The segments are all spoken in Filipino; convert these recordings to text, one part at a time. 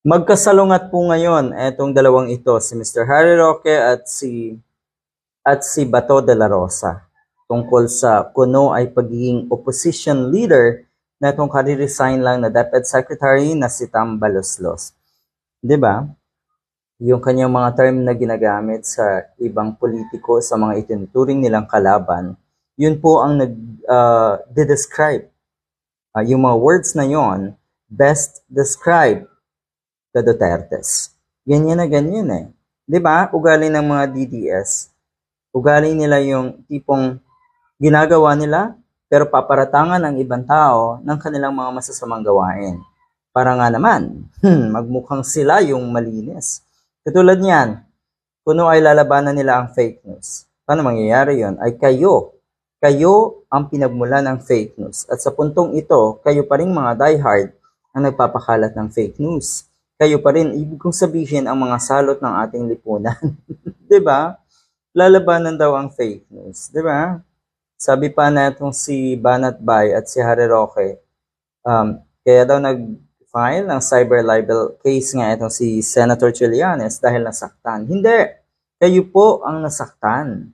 Magkasalungat po ngayon itong dalawang ito, si Mr. Harry Roque at si at si Bato de la Rosa tungkol sa kuno ay pagiging opposition leader na itong kari-resign lang na deputy Secretary na si Tam Baloslos. ba? Diba? Yung kanyang mga term na ginagamit sa ibang politiko sa mga itinuturing nilang kalaban, yun po ang nag uh, ah, describe Uh, ah, yung mga words na yon best describe the Dutertes. Ganyan na ganyan eh. ba diba? Ugali ng mga DDS. Ugali nila yung tipong ginagawa nila pero paparatangan ng ibang tao ng kanilang mga masasamang gawain. Para nga naman, hmm, magmukhang sila yung malinis. Katulad niyan, kuno ay lalabanan nila ang fake news. Paano mangyayari yon? Ay kayo. Kayo ang pinagmula ng fake news. At sa puntong ito, kayo pa rin mga diehard ang nagpapakalat ng fake news kayo pa rin. Ibig kong sabihin ang mga salot ng ating lipunan. ba? diba? Lalabanan daw ang fake news. ba? Diba? Sabi pa natong si Banat Bay at si Harry Roque, um, kaya daw nag-file ng cyber libel case nga itong si Senator Chilianes dahil nasaktan. Hindi! Kayo po ang nasaktan.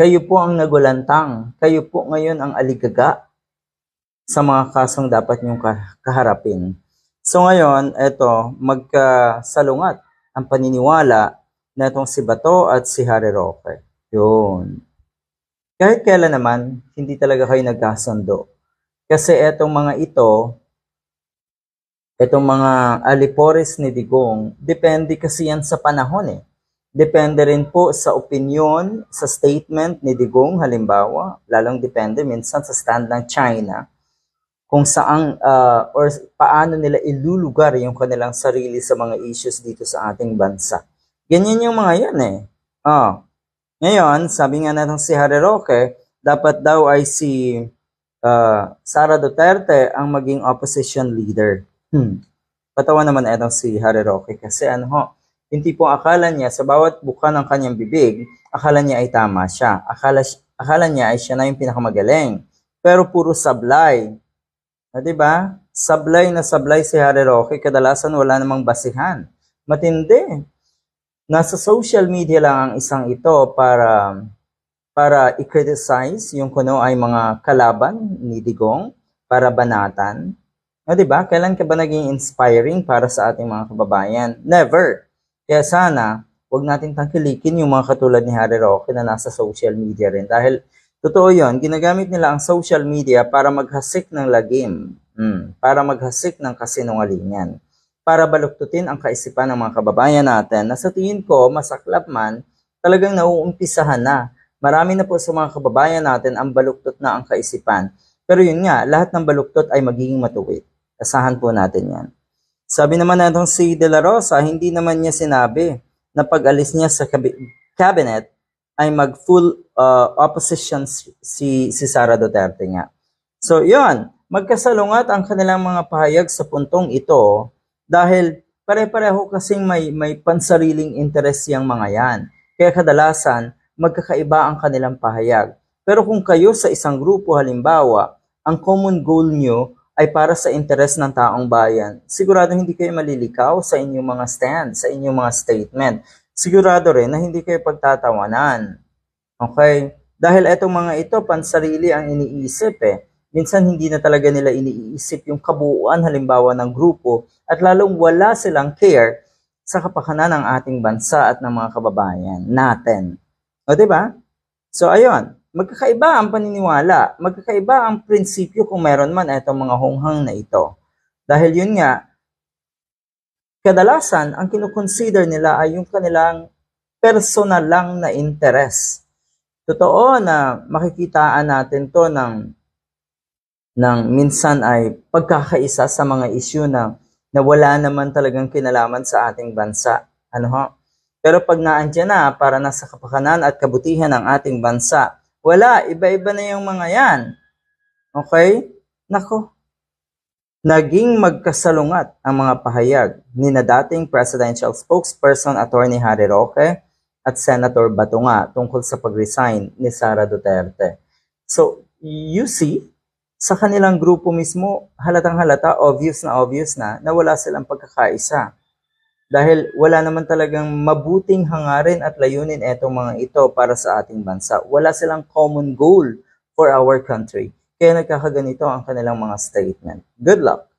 Kayo po ang nagulantang. Kayo po ngayon ang aligaga sa mga kasong dapat niyong kaharapin. So ngayon, eto, magkasalungat ang paniniwala na itong si Bato at si Harry Roque. Yun. Kahit kailan naman, hindi talaga kayo nagkasundo. Kasi etong mga ito, etong mga alipores ni Digong, depende kasi yan sa panahon eh. Depende rin po sa opinion, sa statement ni Digong halimbawa, lalong depende minsan sa stand ng China kung saan uh, ah, or paano nila ilulugar yung kanilang sarili sa mga issues dito sa ating bansa. Ganyan yung mga yan eh. Oh. Ngayon, sabi nga natin si Harry Roque, dapat daw ay si uh, Sara Duterte ang maging opposition leader. Hmm. Patawa naman itong si Harry Roque kasi ano ho, hindi po akala niya sa bawat buka ng kanyang bibig, akala niya ay tama siya. Akala, akala niya ay siya na yung pinakamagaling. Pero puro sablay, Ah, 'Di ba? Sablay na sablay si Harry Roque. Kadalasan wala namang basihan. Matindi. Nasa social media lang ang isang ito para para i-criticize yung kuno ay mga kalaban ni Digong para banatan. Ah, 'Di ba? Kailan ka ba naging inspiring para sa ating mga kababayan? Never. Kaya sana, wag natin tangkilikin yung mga katulad ni Harry Roque na nasa social media rin. Dahil Totoo yon, ginagamit nila ang social media para maghasik ng lagim, mm, para maghasik ng kasinungalingan, para baluktutin ang kaisipan ng mga kababayan natin na sa tingin ko, masaklap man, talagang nauumpisahan na. Marami na po sa mga kababayan natin ang baluktot na ang kaisipan. Pero yun nga, lahat ng baluktot ay magiging matuwid. Asahan po natin yan. Sabi naman natong si De La Rosa, hindi naman niya sinabi na pag-alis niya sa cabinet ay mag-full uh, opposition si, si Sara Duterte nga. So yon magkasalungat ang kanilang mga pahayag sa puntong ito dahil pare-pareho kasing may, may pansariling interest yang mga yan. Kaya kadalasan, magkakaiba ang kanilang pahayag. Pero kung kayo sa isang grupo halimbawa, ang common goal nyo ay para sa interes ng taong bayan, sigurado hindi kayo malilikaw sa inyong mga stand, sa inyong mga statement. Sigurado rin na hindi kayo pagtatawanan. Okay? Dahil etong mga ito, pansarili ang iniisip eh. Minsan hindi na talaga nila iniisip yung kabuuan halimbawa ng grupo at lalong wala silang care sa kapakanan ng ating bansa at ng mga kababayan natin. O ba? Diba? So ayun, magkakaiba ang paniniwala, magkakaiba ang prinsipyo kung meron man etong mga honghang na ito. Dahil yun nga, kadalasan ang kinukonsider nila ay yung kanilang personal lang na interest totoo na makikitaan natin to ng ng minsan ay pagkakaisa sa mga isyu na na wala naman talagang kinalaman sa ating bansa. Ano ho? Pero pag naandyan na para nasa kapakanan at kabutihan ng ating bansa, wala, iba-iba na yung mga yan. Okay? Nako. Naging magkasalungat ang mga pahayag ni na dating presidential spokesperson attorney Harry Roque at Senator Batunga tungkol sa pag-resign ni Sara Duterte. So, you see, sa kanilang grupo mismo, halatang halata, obvious na obvious na, na wala silang pagkakaisa. Dahil wala naman talagang mabuting hangarin at layunin etong mga ito para sa ating bansa. Wala silang common goal for our country. Kaya nagkakaganito ang kanilang mga statement. Good luck!